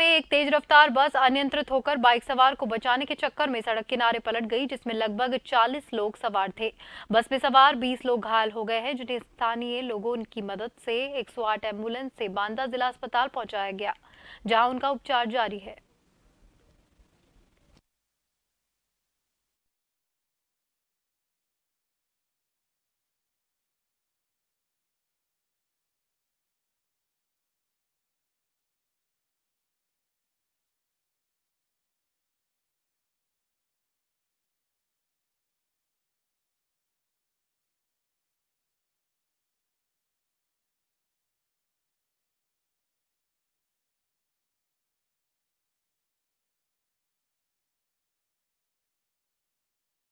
में एक तेज रफ्तार बस अनियंत्रित होकर बाइक सवार को बचाने के चक्कर में सड़क किनारे पलट गई जिसमें लगभग 40 लोग सवार थे बस में सवार 20 लोग घायल हो गए हैं जिन्हें स्थानीय लोगों की मदद से 108 एम्बुलेंस से बांदा जिला अस्पताल पहुंचाया गया जहां उनका उपचार जारी है